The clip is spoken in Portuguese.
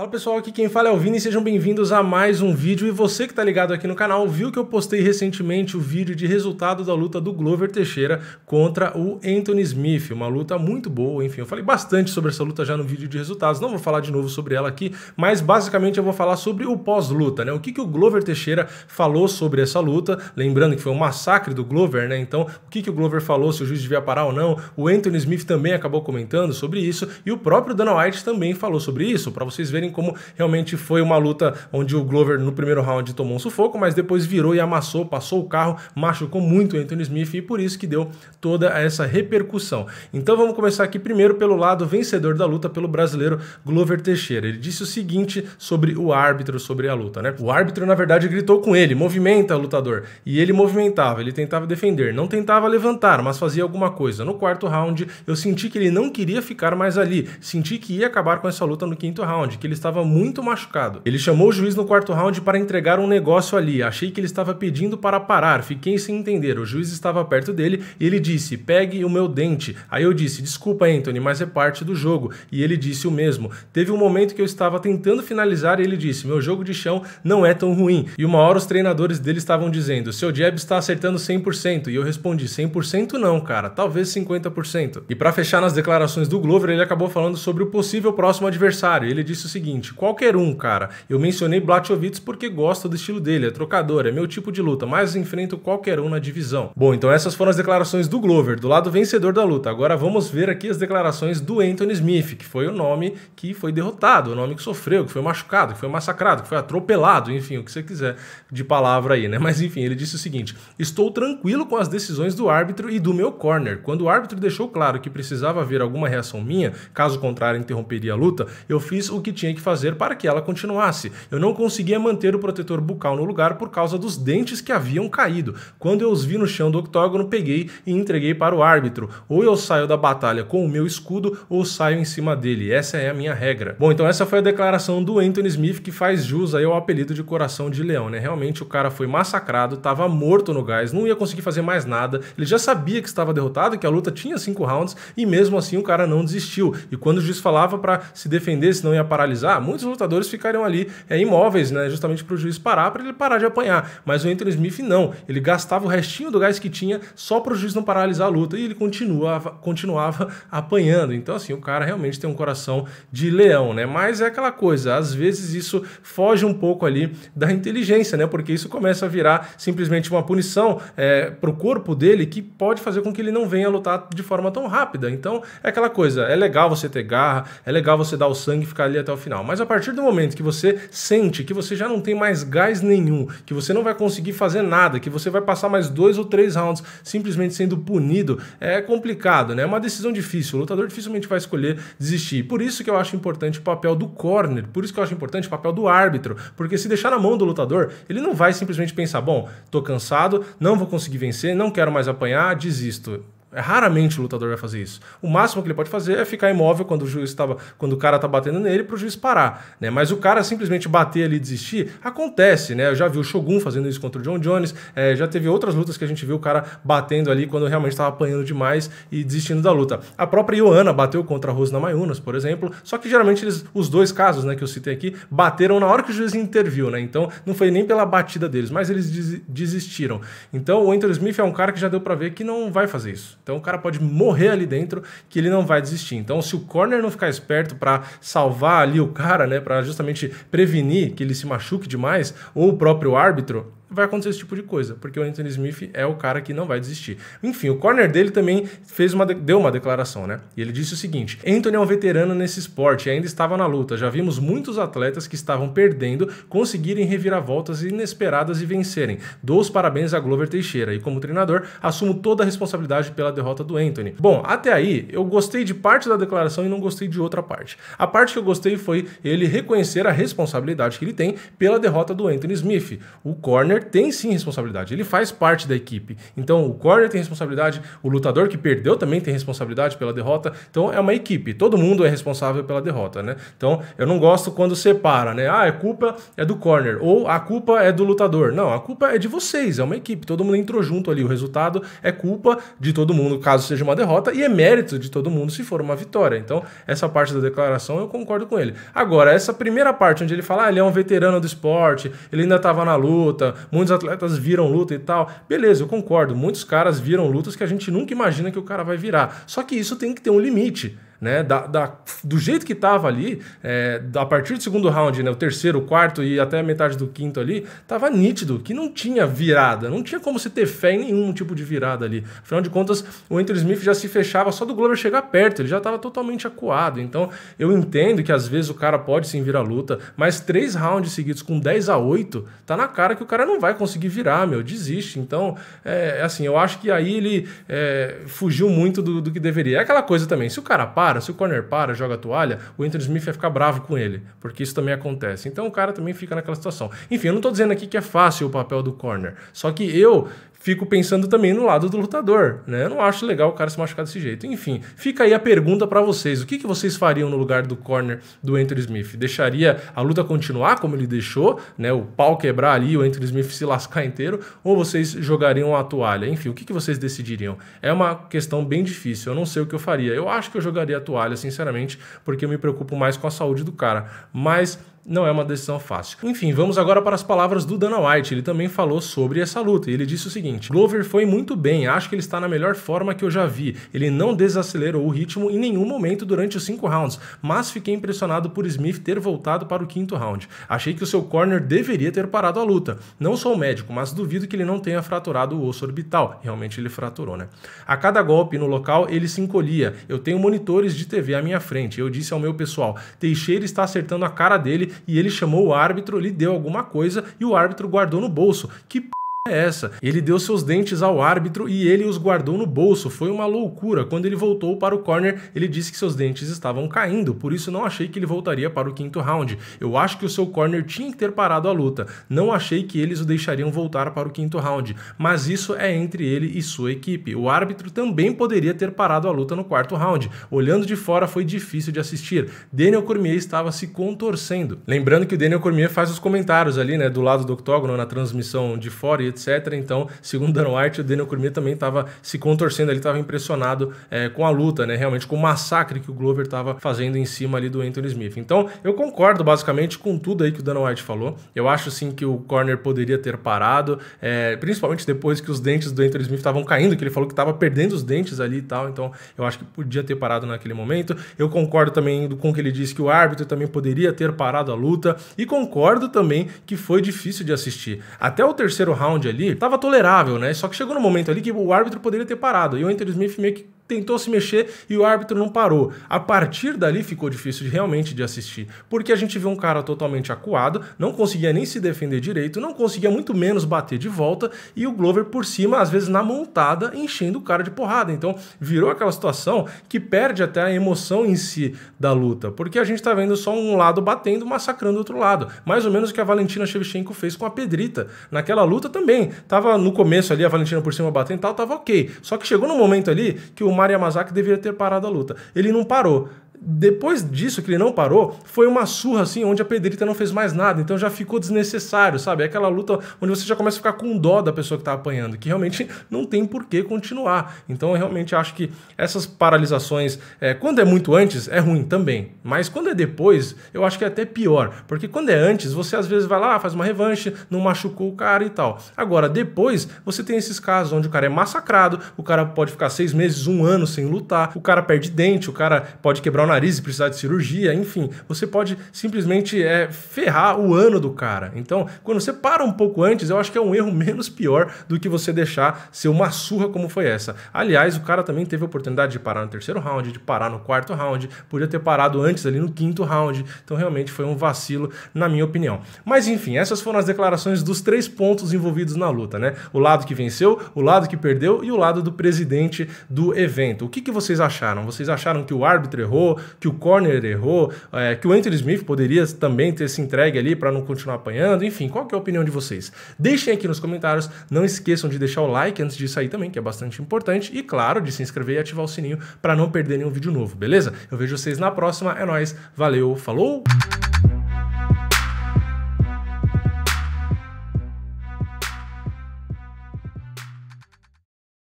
Fala pessoal, aqui quem fala é o Vini, sejam bem-vindos a mais um vídeo. E você que está ligado aqui no canal viu que eu postei recentemente o vídeo de resultado da luta do Glover Teixeira contra o Anthony Smith, uma luta muito boa, enfim, eu falei bastante sobre essa luta já no vídeo de resultados, não vou falar de novo sobre ela aqui, mas basicamente eu vou falar sobre o pós-luta, né? O que, que o Glover Teixeira falou sobre essa luta, lembrando que foi um massacre do Glover, né? Então, o que, que o Glover falou, se o juiz devia parar ou não, o Anthony Smith também acabou comentando sobre isso, e o próprio Dana White também falou sobre isso, para vocês verem como realmente foi uma luta onde o Glover no primeiro round tomou um sufoco, mas depois virou e amassou, passou o carro, machucou muito o Anthony Smith e por isso que deu toda essa repercussão. Então vamos começar aqui primeiro pelo lado vencedor da luta, pelo brasileiro Glover Teixeira. Ele disse o seguinte sobre o árbitro, sobre a luta, né? O árbitro, na verdade, gritou com ele, movimenta, lutador. E ele movimentava, ele tentava defender, não tentava levantar, mas fazia alguma coisa. No quarto round, eu senti que ele não queria ficar mais ali, senti que ia acabar com essa luta no quinto round, que ele estava muito machucado. Ele chamou o juiz no quarto round para entregar um negócio ali. Achei que ele estava pedindo para parar, fiquei sem entender. O juiz estava perto dele e ele disse: Pegue o meu dente. Aí eu disse: Desculpa, Anthony, mas é parte do jogo. E ele disse o mesmo. Teve um momento que eu estava tentando finalizar e ele disse: Meu jogo de chão não é tão ruim. E uma hora os treinadores dele estavam dizendo: Seu jab está acertando 100%. E eu respondi: 100% não, cara, talvez 50%. E para fechar nas declarações do Glover, ele acabou falando sobre o possível próximo adversário. Ele disse o seguinte, seguinte: qualquer um, cara. Eu mencionei Blachowicz porque gosto do estilo dele, é trocador, é meu tipo de luta, mas enfrento qualquer um na divisão. Bom, então essas foram as declarações do Glover, do lado vencedor da luta. Agora vamos ver aqui as declarações do Anthony Smith, que foi o nome que foi derrotado, o nome que sofreu, que foi machucado, que foi massacrado, que foi atropelado, enfim, o que você quiser de palavra aí, né? Mas enfim, ele disse o seguinte: Estou tranquilo com as decisões do árbitro e do meu corner. Quando o árbitro deixou claro que precisava haver alguma reação minha, caso contrário interromperia a luta, eu fiz o que tinha tinha que fazer para que ela continuasse. Eu não conseguia manter o protetor bucal no lugar por causa dos dentes que haviam caído. Quando eu os vi no chão do octógono, peguei e entreguei para o árbitro. Ou eu saio da batalha com o meu escudo ou saio em cima dele. Essa é a minha regra. Bom, então essa foi a declaração do Anthony Smith que faz jus aí ao apelido de coração de leão, né? Realmente o cara foi massacrado, estava morto no gás, não ia conseguir fazer mais nada. Ele já sabia que estava derrotado, que a luta tinha cinco rounds e mesmo assim o cara não desistiu. E quando o juiz falava para se defender, senão ia paralisar ah, muitos lutadores ficariam ali é, imóveis, né? Justamente para o juiz parar, para ele parar de apanhar. Mas o Anthony Smith não. Ele gastava o restinho do gás que tinha só para o juiz não paralisar a luta e ele continuava, continuava apanhando. Então, assim, o cara realmente tem um coração de leão, né? Mas é aquela coisa, às vezes isso foge um pouco ali da inteligência, né? Porque isso começa a virar simplesmente uma punição é, para o corpo dele que pode fazer com que ele não venha lutar de forma tão rápida. Então, é aquela coisa, é legal você ter garra, é legal você dar o sangue e ficar ali até o final final. Mas a partir do momento que você sente que você já não tem mais gás nenhum, que você não vai conseguir fazer nada, que você vai passar mais dois ou três rounds simplesmente sendo punido, é complicado, né? É uma decisão difícil. O lutador dificilmente vai escolher desistir. Por isso que eu acho importante o papel do corner, por isso que eu acho importante o papel do árbitro, porque se deixar na mão do lutador, ele não vai simplesmente pensar: bom, tô cansado, não vou conseguir vencer, não quero mais apanhar, desisto. É raramente o lutador vai fazer isso. O máximo que ele pode fazer é ficar imóvel quando o juiz estava, quando o cara tá batendo nele para o juiz parar, né? Mas o cara simplesmente bater ali e desistir acontece, né? Eu já vi o Shogun fazendo isso contra o John Jones, é, já teve outras lutas que a gente viu o cara batendo ali quando realmente estava apanhando demais e desistindo da luta. A própria Ioana bateu contra a Rosna Mayunas, por exemplo, só que geralmente eles, os dois casos, né, que eu citei aqui, bateram na hora que o juiz interviu, né? Então não foi nem pela batida deles, mas eles desistiram. Então o Anthony Smith é um cara que já deu para ver que não vai fazer isso. Então o cara pode morrer ali dentro que ele não vai desistir. Então se o corner não ficar esperto para salvar ali o cara, né, para justamente prevenir que ele se machuque demais, ou o próprio árbitro, vai acontecer esse tipo de coisa, porque o Anthony Smith é o cara que não vai desistir. Enfim, o corner dele também fez uma deu uma declaração, né? E ele disse o seguinte: Anthony é um veterano nesse esporte e ainda estava na luta. Já vimos muitos atletas que estavam perdendo conseguirem reviravoltas inesperadas e vencerem. Dou os parabéns a Glover Teixeira e, como treinador, assumo toda a responsabilidade pela derrota do Anthony. Bom, até aí eu gostei de parte da declaração e não gostei de outra parte. A parte que eu gostei foi ele reconhecer a responsabilidade que ele tem pela derrota do Anthony Smith. O corner tem sim responsabilidade, ele faz parte da equipe. Então o corner tem responsabilidade, o lutador que perdeu também tem responsabilidade pela derrota. Então é uma equipe, todo mundo é responsável pela derrota, né? Então eu não gosto quando separa, né? Ah, a culpa é do corner ou a culpa é do lutador. Não, a culpa é de vocês, é uma equipe, todo mundo entrou junto ali. O resultado é culpa de todo mundo caso seja uma derrota e é mérito de todo mundo se for uma vitória. Então essa parte da declaração eu concordo com ele. Agora essa primeira parte onde ele fala, ah, ele é um veterano do esporte, ele ainda estava na luta, muitos atletas viram luta e tal. Beleza, eu concordo. Muitos caras viram lutas que a gente nunca imagina que o cara vai virar. Só que isso tem que ter um limite né? Da, da do jeito que estava ali, é, a partir do segundo round, né? O terceiro, o quarto e até a metade do quinto ali, tava nítido que não tinha virada, não tinha como se ter fé em nenhum tipo de virada ali. Afinal de contas, o Anthony Smith já se fechava só do Glover chegar perto, ele já estava totalmente acuado. Então, eu entendo que às vezes o cara pode sim virar luta, mas três rounds seguidos com 10 a 8, tá na cara que o cara não vai conseguir virar, meu, desiste. Então, é, é assim, eu acho que aí ele é, fugiu muito do, do que deveria. É aquela coisa também, se o cara para para, se o corner para, joga a toalha, o Anthony Smith vai ficar bravo com ele, porque isso também acontece. Então o cara também fica naquela situação. Enfim, eu não estou dizendo aqui que é fácil o papel do corner, só que eu fico pensando também no lado do lutador, né? Eu não acho legal o cara se machucar desse jeito. Enfim, fica aí a pergunta para vocês. O que, que vocês fariam no lugar do corner do Anthony Smith? Deixaria a luta continuar como ele deixou, né? O pau quebrar ali, o Anthony Smith se lascar inteiro, ou vocês jogariam a toalha? Enfim, o que, que vocês decidiriam? É uma questão bem difícil. Eu não sei o que eu faria. Eu acho que eu jogaria a toalha, sinceramente, porque eu me preocupo mais com a saúde do cara. Mas não é uma decisão fácil. Enfim, vamos agora para as palavras do Dana White. Ele também falou sobre essa luta ele disse o seguinte: Glover foi muito bem, acho que ele está na melhor forma que eu já vi. Ele não desacelerou o ritmo em nenhum momento durante os cinco rounds, mas fiquei impressionado por Smith ter voltado para o quinto round. Achei que o seu corner deveria ter parado a luta. Não sou médico, mas duvido que ele não tenha fraturado o osso orbital. Realmente ele fraturou, né? A cada golpe no local, ele se encolhia. Eu tenho monitores de TV à minha frente. Eu disse ao meu pessoal: Teixeira está acertando a cara dele e ele chamou o árbitro, lhe deu alguma coisa e o árbitro guardou no bolso. Que p é essa? Ele deu seus dentes ao árbitro e ele os guardou no bolso. Foi uma loucura. Quando ele voltou para o corner, ele disse que seus dentes estavam caindo, por isso não achei que ele voltaria para o quinto round. Eu acho que o seu corner tinha que ter parado a luta. Não achei que eles o deixariam voltar para o quinto round, mas isso é entre ele e sua equipe. O árbitro também poderia ter parado a luta no quarto round. Olhando de fora foi difícil de assistir. Daniel Cormier estava se contorcendo. Lembrando que o Daniel Cormier faz os comentários ali, né, do lado do octógono na transmissão de fora etc. Então, segundo Dan White, o Daniel Cormier também estava se contorcendo, ele estava impressionado é, com a luta, né? Realmente com o massacre que o Glover estava fazendo em cima ali do Anthony Smith. Então, eu concordo basicamente com tudo aí que o Dan White falou. Eu acho sim que o corner poderia ter parado, é, principalmente depois que os dentes do Anthony Smith estavam caindo, que ele falou que estava perdendo os dentes ali e tal. Então, eu acho que podia ter parado naquele momento. Eu concordo também com o que ele disse que o árbitro também poderia ter parado a luta e concordo também que foi difícil de assistir. Até o terceiro round ali, tava tolerável, né? Só que chegou no momento ali que o árbitro poderia ter parado. E o Enter Smith meio que tentou se mexer e o árbitro não parou. A partir dali ficou difícil de, realmente de assistir, porque a gente viu um cara totalmente acuado, não conseguia nem se defender direito, não conseguia muito menos bater de volta e o Glover por cima, às vezes na montada, enchendo o cara de porrada. Então virou aquela situação que perde até a emoção em si da luta, porque a gente tá vendo só um lado batendo, massacrando o outro lado. Mais ou menos o que a Valentina Shevchenko fez com a Pedrita. Naquela luta também, tava no começo ali a Valentina por cima batendo e tal, tava ok. Só que chegou no momento ali que o Maria Masaki deveria ter parado a luta. Ele não parou. Depois disso, que ele não parou, foi uma surra assim, onde a Pedrita não fez mais nada, então já ficou desnecessário, sabe? É aquela luta onde você já começa a ficar com dó da pessoa que tá apanhando, que realmente não tem por que continuar. Então eu realmente acho que essas paralisações, é, quando é muito antes, é ruim também, mas quando é depois, eu acho que é até pior, porque quando é antes, você às vezes vai lá, faz uma revanche, não machucou o cara e tal. Agora, depois, você tem esses casos onde o cara é massacrado, o cara pode ficar seis meses, um ano sem lutar, o cara perde dente, o cara pode quebrar nariz e precisar de cirurgia, enfim, você pode simplesmente é, ferrar o ano do cara. Então, quando você para um pouco antes, eu acho que é um erro menos pior do que você deixar ser uma surra como foi essa. Aliás, o cara também teve a oportunidade de parar no terceiro round, de parar no quarto round, podia ter parado antes ali no quinto round. Então, realmente foi um vacilo, na minha opinião. Mas enfim, essas foram as declarações dos três pontos envolvidos na luta, né? O lado que venceu, o lado que perdeu e o lado do presidente do evento. O que, que vocês acharam? Vocês acharam que o árbitro errou? que o corner errou, é, que o Anthony Smith poderia também ter se entregue ali para não continuar apanhando. Enfim, qual é a opinião de vocês? Deixem aqui nos comentários. Não esqueçam de deixar o like antes de sair também, que é bastante importante. E claro, de se inscrever e ativar o sininho para não perder nenhum vídeo novo, beleza? Eu vejo vocês na próxima. É nóis. Valeu, falou!